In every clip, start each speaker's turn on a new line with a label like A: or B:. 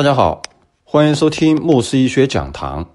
A: 大家好，欢迎收听牧师医学讲堂。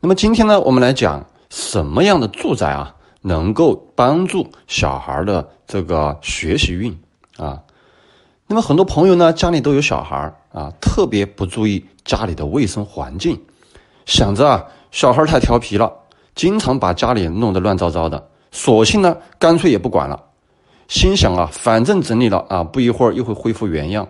A: 那么今天呢，我们来讲什么样的住宅啊，能够帮助小孩的这个学习运啊？那么很多朋友呢，家里都有小孩儿啊，特别不注意家里的卫生环境，想着啊，小孩太调皮了，经常把家里弄得乱糟糟的，索性呢，干脆也不管了，心想啊，反正整理了啊，不一会儿又会恢复原样。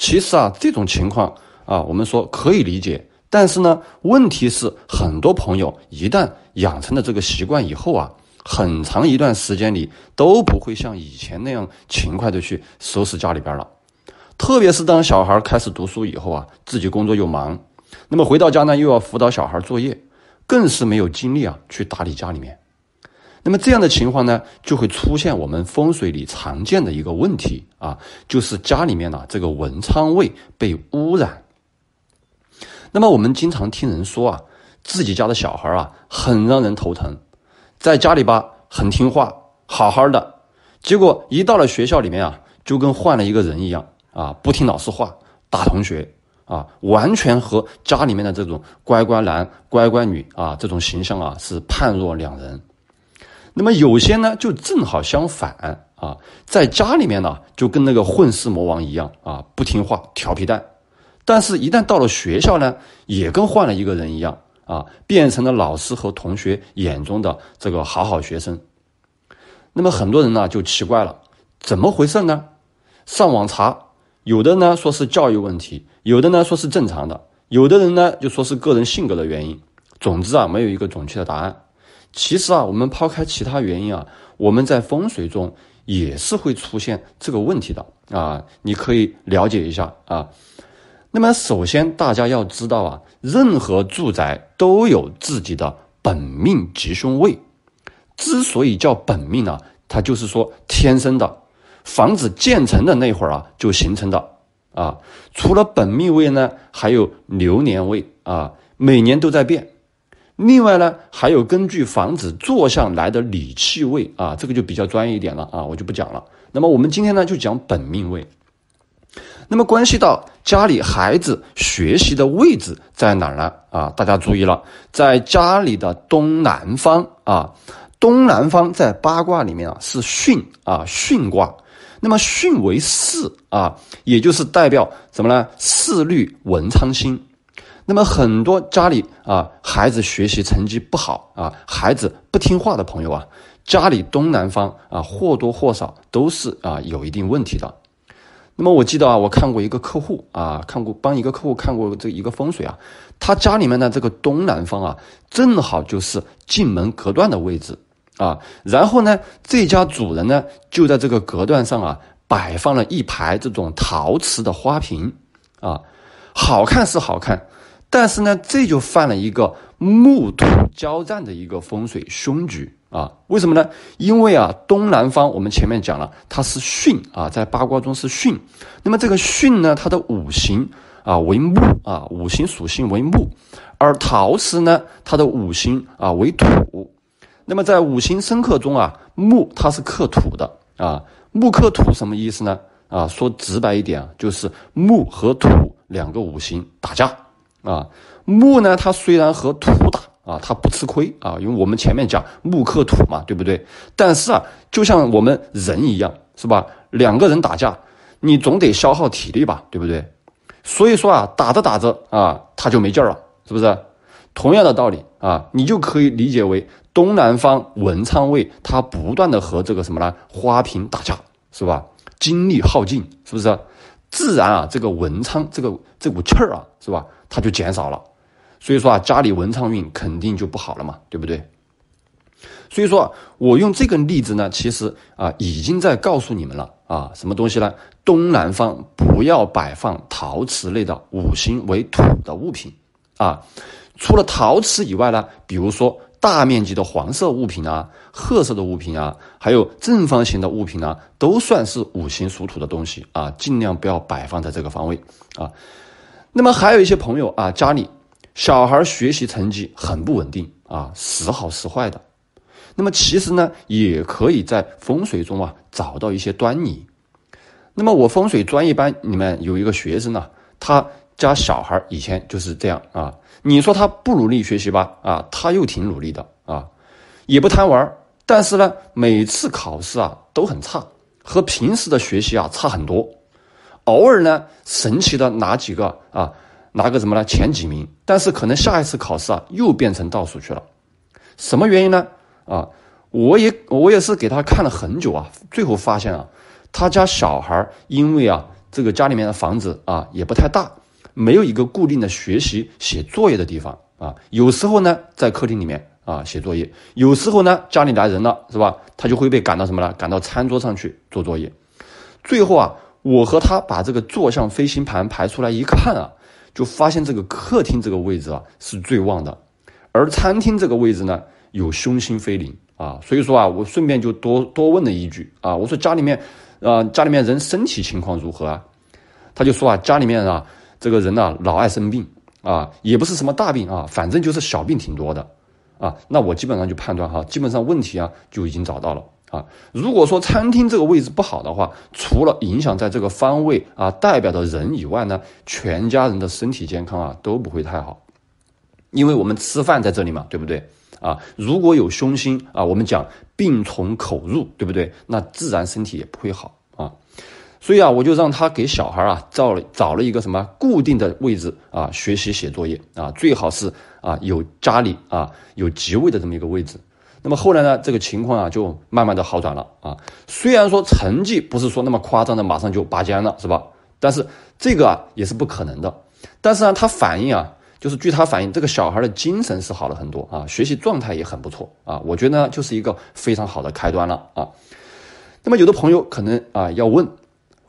A: 其实啊，这种情况啊，我们说可以理解。但是呢，问题是，很多朋友一旦养成了这个习惯以后啊，很长一段时间里都不会像以前那样勤快的去收拾家里边了。特别是当小孩开始读书以后啊，自己工作又忙，那么回到家呢，又要辅导小孩作业，更是没有精力啊去打理家里面。那么这样的情况呢，就会出现我们风水里常见的一个问题啊，就是家里面呢这个文昌位被污染。那么我们经常听人说啊，自己家的小孩啊很让人头疼，在家里吧很听话，好好的，结果一到了学校里面啊，就跟换了一个人一样啊，不听老师话，打同学啊，完全和家里面的这种乖乖男、乖乖女啊这种形象啊是判若两人。那么有些呢就正好相反啊，在家里面呢就跟那个混世魔王一样啊，不听话、调皮蛋；但是，一旦到了学校呢，也跟换了一个人一样啊，变成了老师和同学眼中的这个好好学生。那么很多人呢就奇怪了，怎么回事呢？上网查，有的呢说是教育问题，有的呢说是正常的，有的人呢就说是个人性格的原因。总之啊，没有一个准确的答案。其实啊，我们抛开其他原因啊，我们在风水中也是会出现这个问题的啊，你可以了解一下啊。那么首先大家要知道啊，任何住宅都有自己的本命吉凶位。之所以叫本命呢，它就是说天生的，房子建成的那会儿啊就形成的啊。除了本命位呢，还有流年位啊，每年都在变。另外呢，还有根据房子坐向来的理气位啊，这个就比较专业一点了啊，我就不讲了。那么我们今天呢就讲本命位，那么关系到家里孩子学习的位置在哪呢？啊，大家注意了，在家里的东南方啊，东南方在八卦里面啊是巽啊巽卦，那么巽为四啊，也就是代表什么呢？四绿文昌星。那么很多家里啊，孩子学习成绩不好啊，孩子不听话的朋友啊，家里东南方啊，或多或少都是啊有一定问题的。那么我记得啊，我看过一个客户啊，看过帮一个客户看过这一个风水啊，他家里面的这个东南方啊，正好就是进门隔断的位置啊，然后呢，这家主人呢就在这个隔断上啊，摆放了一排这种陶瓷的花瓶啊，好看是好看。但是呢，这就犯了一个木土交战的一个风水凶局啊？为什么呢？因为啊，东南方我们前面讲了，它是巽啊，在八卦中是巽。那么这个巽呢，它的五行啊为木啊，五行属性为木，而陶瓷呢，它的五行啊为土。那么在五行生克中啊，木它是克土的啊。木克土什么意思呢？啊，说直白一点啊，就是木和土两个五行打架。啊，木呢？它虽然和土打啊，它不吃亏啊，因为我们前面讲木克土嘛，对不对？但是啊，就像我们人一样，是吧？两个人打架，你总得消耗体力吧，对不对？所以说啊，打着打着啊，他就没劲了，是不是？同样的道理啊，你就可以理解为东南方文昌位，他不断的和这个什么呢？花瓶打架，是吧？精力耗尽，是不是？自然啊，这个文昌这个这股气儿啊，是吧？它就减少了，所以说啊，家里文昌运肯定就不好了嘛，对不对？所以说我用这个例子呢，其实啊已经在告诉你们了啊，什么东西呢？东南方不要摆放陶瓷类的五行为土的物品啊。除了陶瓷以外呢，比如说大面积的黄色物品啊、褐色的物品啊，还有正方形的物品啊，都算是五行属土的东西啊，尽量不要摆放在这个方位啊。那么还有一些朋友啊，家里小孩学习成绩很不稳定啊，时好时坏的。那么其实呢，也可以在风水中啊找到一些端倪。那么我风水专业班里面有一个学生呢，他家小孩以前就是这样啊。你说他不努力学习吧，啊，他又挺努力的啊，也不贪玩。但是呢，每次考试啊都很差，和平时的学习啊差很多。偶尔呢，神奇的拿几个啊，拿个什么呢？前几名，但是可能下一次考试啊，又变成倒数去了。什么原因呢？啊，我也我也是给他看了很久啊，最后发现啊，他家小孩因为啊，这个家里面的房子啊也不太大，没有一个固定的学习写作业的地方啊，有时候呢在客厅里面啊写作业，有时候呢家里来人了是吧，他就会被赶到什么呢？赶到餐桌上去做作业，最后啊。我和他把这个坐向飞行盘排出来一看啊，就发现这个客厅这个位置啊是最旺的，而餐厅这个位置呢有凶星飞临啊，所以说啊，我顺便就多多问了一句啊，我说家里面，呃，家里面人身体情况如何啊？他就说啊，家里面啊，这个人呢老爱生病啊，也不是什么大病啊，反正就是小病挺多的，啊，那我基本上就判断哈，基本上问题啊就已经找到了。啊，如果说餐厅这个位置不好的话，除了影响在这个方位啊代表的人以外呢，全家人的身体健康啊都不会太好，因为我们吃饭在这里嘛，对不对？啊，如果有凶星啊，我们讲病从口入，对不对？那自然身体也不会好啊。所以啊，我就让他给小孩啊找了找了一个什么固定的位置啊，学习写作业啊，最好是啊有家里啊有吉位的这么一个位置。那么后来呢？这个情况啊，就慢慢的好转了啊。虽然说成绩不是说那么夸张的，马上就拔尖了，是吧？但是这个也是不可能的。但是呢，他反映啊，就是据他反映，这个小孩的精神是好了很多啊，学习状态也很不错啊。我觉得就是一个非常好的开端了啊。那么有的朋友可能啊要问，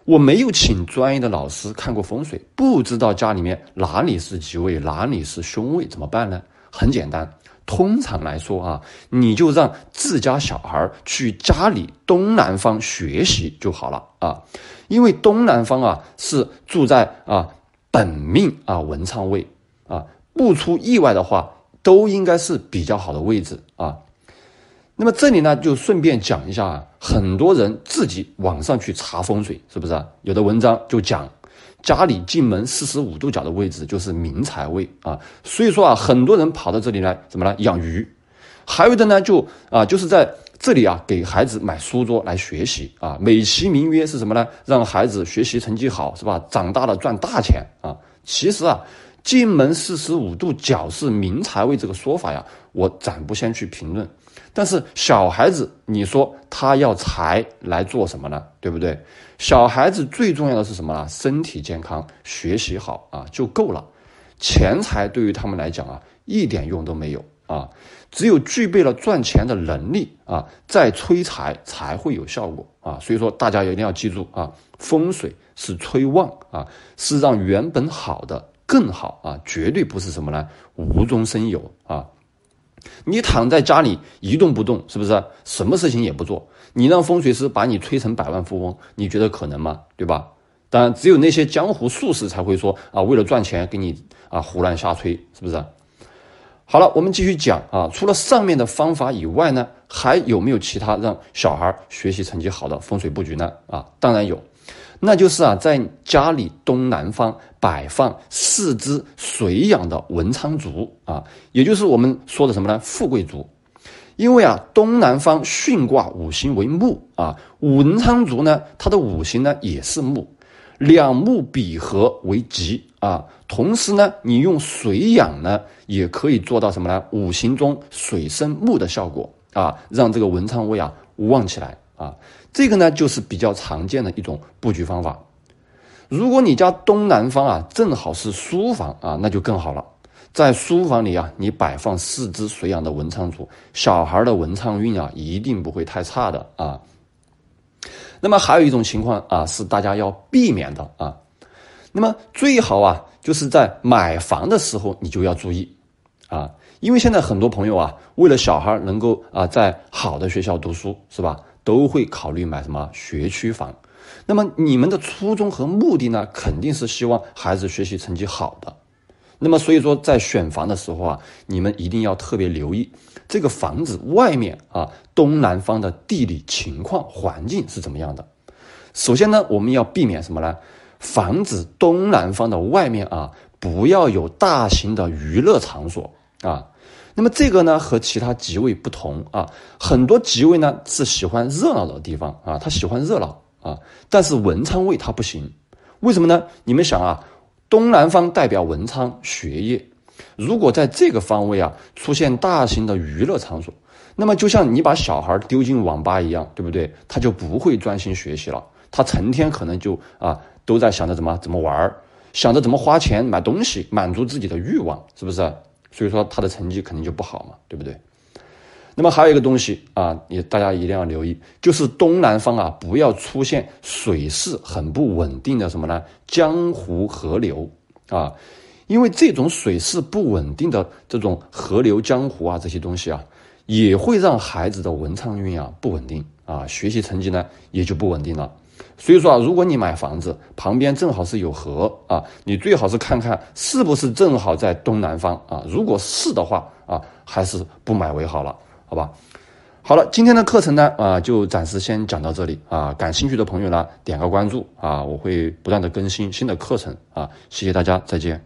A: 我没有请专业的老师看过风水，不知道家里面哪里是吉位，哪里是凶位，怎么办呢？很简单，通常来说啊，你就让自家小孩去家里东南方学习就好了啊，因为东南方啊是住在啊本命啊文昌位啊，不出意外的话都应该是比较好的位置啊。那么这里呢就顺便讲一下啊，很多人自己网上去查风水是不是？有的文章就讲。家里进门四十五度角的位置就是明财位啊，所以说啊，很多人跑到这里来怎么了？养鱼，还有的呢就啊，就是在这里啊给孩子买书桌来学习啊，美其名曰是什么呢？让孩子学习成绩好是吧？长大了赚大钱啊。其实啊，进门四十五度角是明财位这个说法呀，我暂不先去评论。但是小孩子，你说他要财来做什么呢？对不对？小孩子最重要的是什么呢？身体健康，学习好啊，就够了。钱财对于他们来讲啊，一点用都没有啊。只有具备了赚钱的能力啊，再催财才会有效果啊。所以说，大家一定要记住啊，风水是催旺啊，是让原本好的更好啊，绝对不是什么呢？无中生有啊。你躺在家里一动不动，是不是？什么事情也不做？你让风水师把你吹成百万富翁，你觉得可能吗？对吧？当然，只有那些江湖术士才会说啊，为了赚钱给你啊胡乱瞎吹，是不是？好了，我们继续讲啊。除了上面的方法以外呢，还有没有其他让小孩学习成绩好的风水布局呢？啊，当然有。那就是啊，在家里东南方摆放四只水养的文昌竹啊，也就是我们说的什么呢？富贵竹，因为啊，东南方巽卦五行为木啊，文昌竹呢，它的五行呢也是木，两木比合为吉啊。同时呢，你用水养呢，也可以做到什么呢？五行中水生木的效果啊，让这个文昌位啊旺起来。啊，这个呢就是比较常见的一种布局方法。如果你家东南方啊正好是书房啊，那就更好了。在书房里啊，你摆放四只水养的文昌鼠，小孩的文昌运啊一定不会太差的啊。那么还有一种情况啊，是大家要避免的啊。那么最好啊，就是在买房的时候你就要注意啊，因为现在很多朋友啊，为了小孩能够啊在好的学校读书，是吧？都会考虑买什么学区房，那么你们的初衷和目的呢？肯定是希望孩子学习成绩好的，那么所以说在选房的时候啊，你们一定要特别留意这个房子外面啊东南方的地理情况环境是怎么样的。首先呢，我们要避免什么呢？房子东南方的外面啊，不要有大型的娱乐场所啊。那么这个呢和其他几位不同啊，很多几位呢是喜欢热闹的地方啊，他喜欢热闹啊，但是文昌位他不行，为什么呢？你们想啊，东南方代表文昌学业，如果在这个方位啊出现大型的娱乐场所，那么就像你把小孩丢进网吧一样，对不对？他就不会专心学习了，他成天可能就啊都在想着怎么怎么玩想着怎么花钱买东西满足自己的欲望，是不是？所以说他的成绩肯定就不好嘛，对不对？那么还有一个东西啊，也大家一定要留意，就是东南方啊，不要出现水势很不稳定的什么呢？江湖河流啊，因为这种水势不稳定的这种河流、江湖啊，这些东西啊，也会让孩子的文昌运啊不稳定。啊，学习成绩呢也就不稳定了。所以说啊，如果你买房子旁边正好是有河啊，你最好是看看是不是正好在东南方啊。如果是的话啊，还是不买为好了，好吧？好了，今天的课程呢啊，就暂时先讲到这里啊。感兴趣的朋友呢，点个关注啊，我会不断的更新新的课程啊。谢谢大家，再见。